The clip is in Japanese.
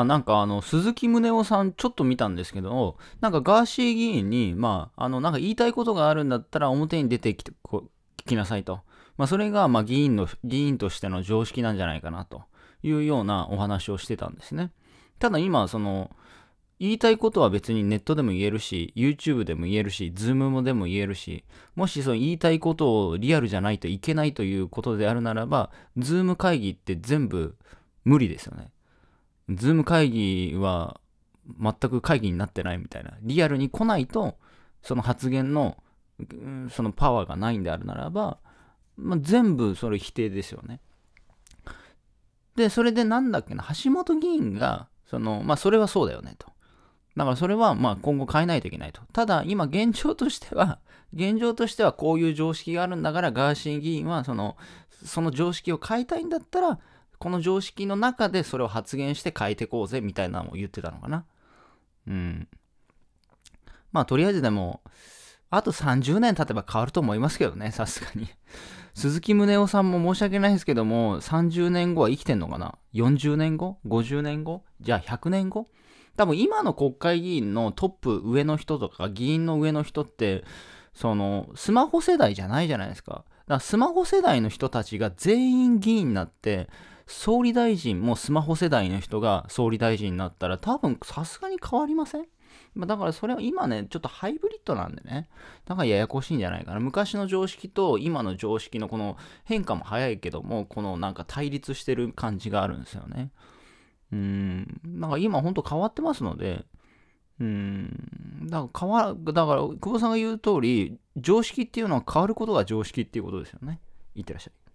あなんかあの鈴木宗男さん、ちょっと見たんですけど、なんかガーシー議員に、まあ、あのなんか言いたいことがあるんだったら表に出てきてこきなさいと、まあ、それがま議員の議員としての常識なんじゃないかなというようなお話をしてたんですね。ただ今、その言いたいことは別にネットでも言えるし、YouTube でも言えるし、Zoom でも言えるし、もしその言いたいことをリアルじゃないといけないということであるならば、Zoom 会議って全部無理ですよね。ズーム会議は全く会議になってないみたいな。リアルに来ないと、その発言の、そのパワーがないんであるならば、まあ、全部それ否定ですよね。で、それでなんだっけな、橋本議員が、その、まあ、それはそうだよねと。だからそれはまあ今後変えないといけないと。ただ今現状としては、現状としてはこういう常識があるんだからガーシー議員はその、その常識を変えたいんだったら、この常識の中でそれを発言して変えてこうぜみたいなのを言ってたのかな。うん。まあとりあえずでも、あと30年経てば変わると思いますけどね、さすがに。鈴木宗男さんも申し訳ないですけども、30年後は生きてんのかな ?40 年後 ?50 年後じゃあ100年後多分今の国会議員のトップ上の人とか議員の上の人って、そのスマホ世代じゃないじゃないですか。だからスマホ世代の人たちが全員議員になって、総理大臣もスマホ世代の人が総理大臣になったら多分さすがに変わりませんまだからそれは今ね、ちょっとハイブリッドなんでね。だからややこしいんじゃないかな。昔の常識と今の常識のこの変化も早いけども、このなんか対立してる感じがあるんですよね。うん。なんか今ほんと変わってますので、うん。だから変わ、だから久保さんが言う通り、常識っていうのは変わることが常識っていうことですよね。いってらっしゃい。